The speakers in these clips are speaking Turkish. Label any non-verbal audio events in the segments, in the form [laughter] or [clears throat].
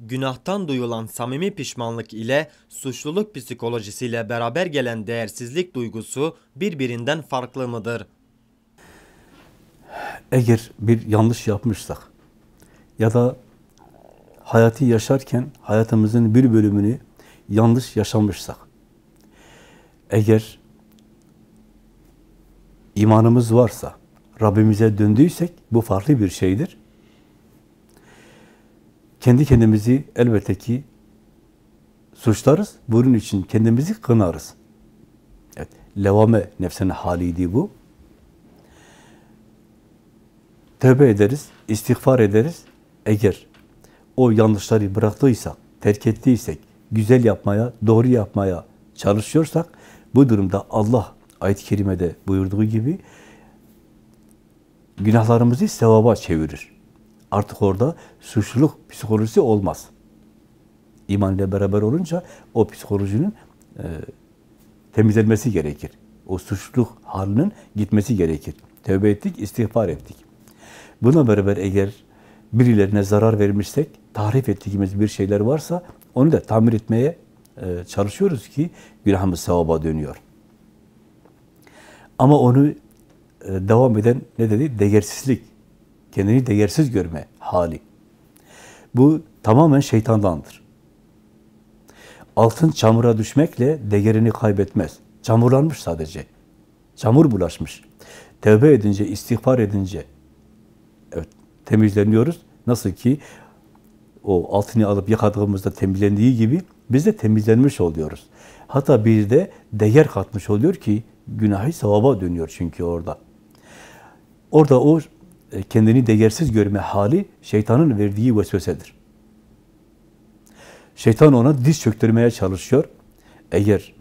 günahtan duyulan samimi pişmanlık ile suçluluk psikolojisiyle beraber gelen değersizlik duygusu birbirinden farklı mıdır? Eğer bir yanlış yapmışsak ya da hayatı yaşarken hayatımızın bir bölümünü yanlış yaşamışsak, eğer imanımız varsa, Rabbimize döndüysek bu farklı bir şeydir kendi kendimizi elbette ki suçlarız. Bunun için kendimizi kınarız. Evet, levame nefsine haliydi bu. Tövbe ederiz, istiğfar ederiz. Eğer o yanlışları bıraktıysak, terk ettiysek, güzel yapmaya, doğru yapmaya çalışıyorsak, bu durumda Allah ayet-i kerimede buyurduğu gibi günahlarımızı sevaba çevirir. Artık orada suçluluk psikolojisi olmaz. İman ile beraber olunca o psikolojinin e, temizlenmesi gerekir. O suçluluk halinin gitmesi gerekir. Tevbe ettik, istihbar ettik. Buna beraber eğer birilerine zarar vermişsek, tahrif ettiğimiz bir şeyler varsa onu da tamir etmeye e, çalışıyoruz ki günahımız sevaba dönüyor. Ama onu e, devam eden ne dedi? Değersizlik kendini değersiz görme hali. Bu tamamen şeytandandır. Altın çamura düşmekle değerini kaybetmez. Çamurlanmış sadece. Çamur bulaşmış. Tevbe edince, istiğfar edince evet, temizleniyoruz. Nasıl ki o altını alıp yıkadığımızda temizlendiği gibi biz de temizlenmiş oluyoruz. Hatta bir de değer katmış oluyor ki günahı sevaba dönüyor çünkü orada. Orada o e, kendini değersiz görme hali şeytanın verdiği vesvesedir. Şeytan ona diz çöktürmeye çalışıyor. Eğer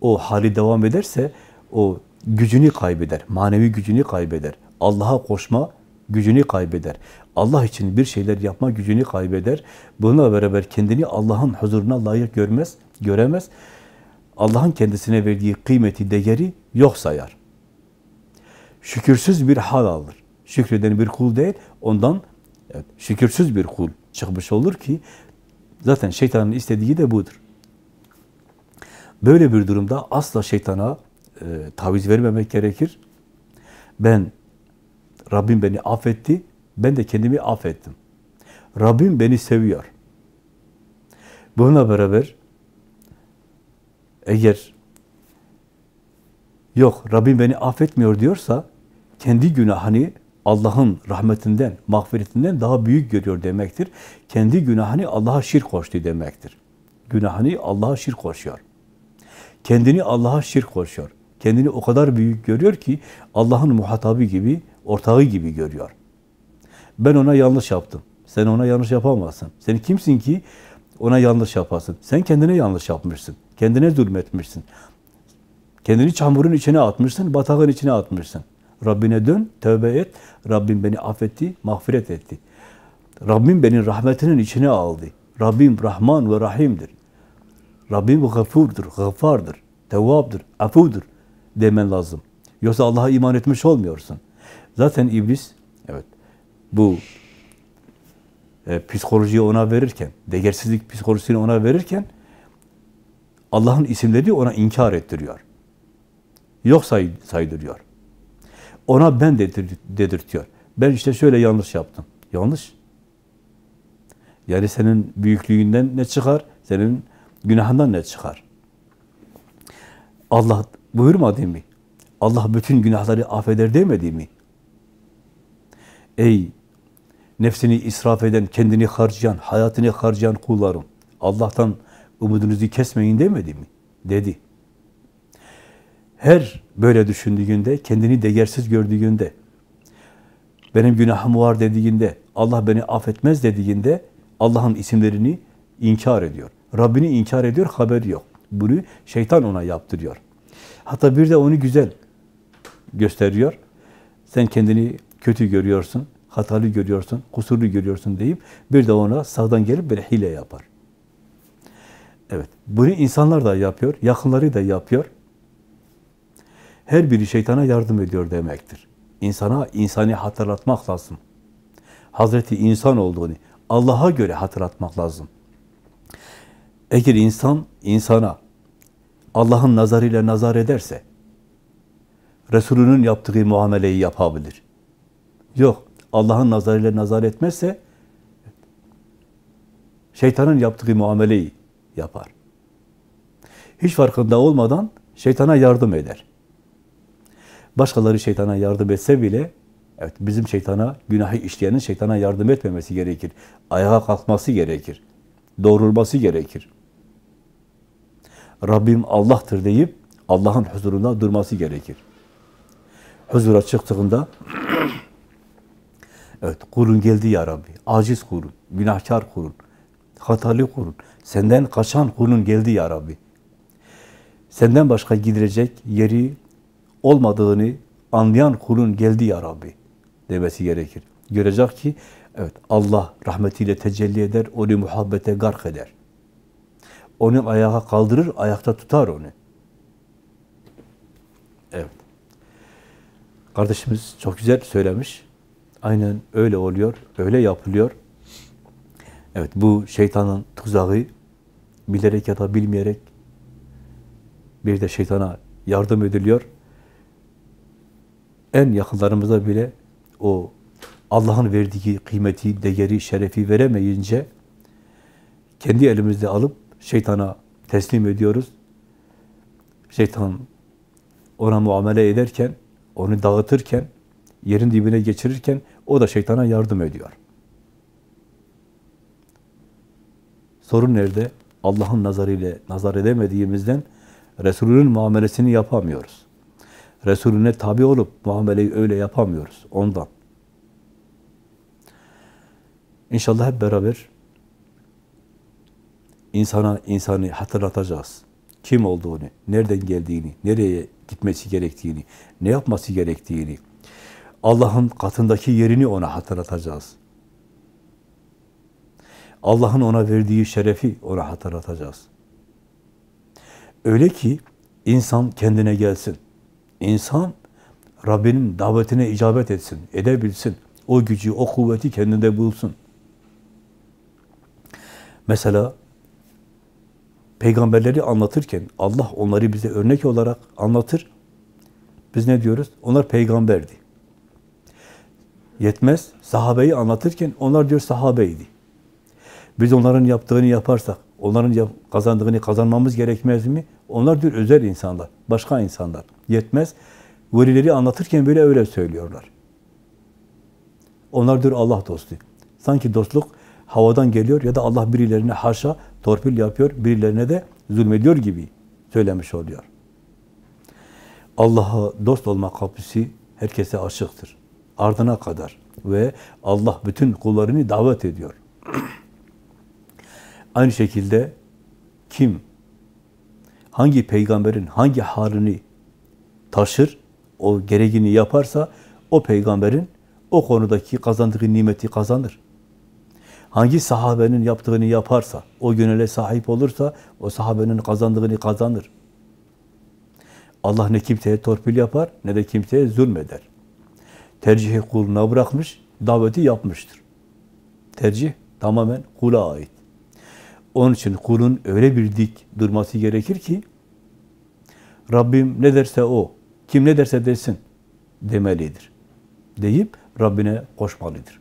o hali devam ederse o gücünü kaybeder, manevi gücünü kaybeder. Allah'a koşma gücünü kaybeder. Allah için bir şeyler yapma gücünü kaybeder. Bununla beraber kendini Allah'ın huzuruna layık görmez, göremez. Allah'ın kendisine verdiği kıymeti, değeri yok sayar. Şükürsüz bir hal alır şükreden bir kul değil, ondan evet, şükürsüz bir kul çıkmış olur ki zaten şeytanın istediği de budur. Böyle bir durumda asla şeytana e, taviz vermemek gerekir. Ben, Rabbim beni affetti, ben de kendimi affettim. Rabbim beni seviyor. Bununla beraber eğer yok Rabbim beni affetmiyor diyorsa kendi günahını Allah'ın rahmetinden, mağfiretinden daha büyük görüyor demektir. Kendi günahını Allah'a şirk koştu demektir. Günahını Allah'a şirk koşuyor. Kendini Allah'a şirk koşuyor. Kendini o kadar büyük görüyor ki Allah'ın muhatabı gibi, ortağı gibi görüyor. Ben ona yanlış yaptım. Sen ona yanlış yapamazsın. Sen kimsin ki ona yanlış yapasın? Sen kendine yanlış yapmışsın. Kendine zulmetmişsin. Kendini çamurun içine atmışsın, batağın içine atmışsın. Rabbine dön, tövbe et. Rabbim beni affetti, mağfiret etti. Rabbim beni rahmetinin içine aldı. Rabbim Rahman ve Rahim'dir. Rabbim gafurdur, gafardır, tevvaptır, afudur demen lazım. Yoksa Allah'a iman etmiş olmuyorsun. Zaten iblis, evet, bu e, psikolojiyi ona verirken, değersizlik psikolojisini ona verirken, Allah'ın isimleri ona inkar ettiriyor. Yok say saydırıyor ona ben dedirtiyor. Ben işte şöyle yanlış yaptım. Yanlış. Yani senin büyüklüğünden ne çıkar? Senin günahından ne çıkar? Allah buyurmadı mı? Allah bütün günahları affeder demedi mi? Ey nefsini israf eden, kendini harcayan, hayatını harcayan kullarım. Allah'tan umudunuzu kesmeyin demedi mi? Dedi her böyle düşündüğünde, kendini değersiz gördüğünde, benim günahım var dediğinde, Allah beni affetmez dediğinde Allah'ın isimlerini inkar ediyor. Rabbini inkar ediyor, haberi yok. Bunu şeytan ona yaptırıyor. Hatta bir de onu güzel gösteriyor. Sen kendini kötü görüyorsun, hatalı görüyorsun, kusurlu görüyorsun deyip bir de ona sağdan gelip böyle hile yapar. Evet, bunu insanlar da yapıyor, yakınları da yapıyor her biri şeytana yardım ediyor demektir. İnsana insani hatırlatmak lazım. Hazreti insan olduğunu Allah'a göre hatırlatmak lazım. Eğer insan insana Allah'ın nazarıyla nazar ederse Resulünün yaptığı muameleyi yapabilir. Yok, Allah'ın nazarıyla nazar etmezse şeytanın yaptığı muameleyi yapar. Hiç farkında olmadan şeytana yardım eder. Başkaları şeytana yardım etse bile evet bizim şeytana, günahı işleyenin şeytana yardım etmemesi gerekir. Ayağa kalkması gerekir. Doğrulması gerekir. Rabbim Allah'tır deyip Allah'ın huzurunda durması gerekir. Huzura çıktığında [clears throat] evet kulun geldi ya Rabbi. Aciz kulun, günahkar kulun, hatalı kulun, senden kaçan kulun geldi ya Rabbi. Senden başka gidilecek yeri, olmadığını anlayan kulun geldi ya Rabbi demesi gerekir. Görecek ki evet Allah rahmetiyle tecelli eder, onu muhabbete gark eder. Onu ayağa kaldırır, ayakta tutar onu. Evet. Kardeşimiz çok güzel söylemiş. Aynen öyle oluyor, öyle yapılıyor. Evet bu şeytanın tuzağı bilerek ya da bilmeyerek bir de şeytana yardım ediliyor en yakınlarımıza bile o Allah'ın verdiği kıymeti, değeri, şerefi veremeyince kendi elimizde alıp şeytana teslim ediyoruz. Şeytan ona muamele ederken, onu dağıtırken, yerin dibine geçirirken o da şeytana yardım ediyor. Sorun nerede? Allah'ın nazarıyla nazar edemediğimizden Resulünün muamelesini yapamıyoruz. Resulüne tabi olup muameleyi öyle yapamıyoruz ondan. İnşallah hep beraber insana insanı hatırlatacağız. Kim olduğunu, nereden geldiğini, nereye gitmesi gerektiğini, ne yapması gerektiğini, Allah'ın katındaki yerini ona hatırlatacağız. Allah'ın ona verdiği şerefi ona hatırlatacağız. Öyle ki insan kendine gelsin. İnsan Rabbinin davetine icabet etsin, edebilsin. O gücü, o kuvveti kendinde bulsun. Mesela peygamberleri anlatırken Allah onları bize örnek olarak anlatır. Biz ne diyoruz? Onlar peygamberdi. Yetmez. Sahabeyi anlatırken onlar diyor sahabeydi. Biz onların yaptığını yaparsak, onların kazandığını kazanmamız gerekmez mi? Onlar diyor özel insanlar, başka insanlar. Yetmez. Velileri anlatırken böyle öyle söylüyorlar. Onlar diyor Allah dostu. Sanki dostluk havadan geliyor ya da Allah birilerine haşa torpil yapıyor, birilerine de zulmediyor gibi söylemiş oluyor. Allah'a dost olma kapısı herkese açıktır. Ardına kadar ve Allah bütün kullarını davet ediyor. [clears throat] Aynı şekilde kim hangi peygamberin hangi halini taşır, o gereğini yaparsa o peygamberin o konudaki kazandığı nimeti kazanır. Hangi sahabenin yaptığını yaparsa, o yönele sahip olursa o sahabenin kazandığını kazanır. Allah ne kimseye torpil yapar ne de kimseye zulmeder. Tercihi kuluna bırakmış, daveti yapmıştır. Tercih tamamen kula ait. Onun için kulun öyle bir dik durması gerekir ki Rabbim ne derse o, kim ne derse desin demelidir. Deyip Rabbine koşmalıdır.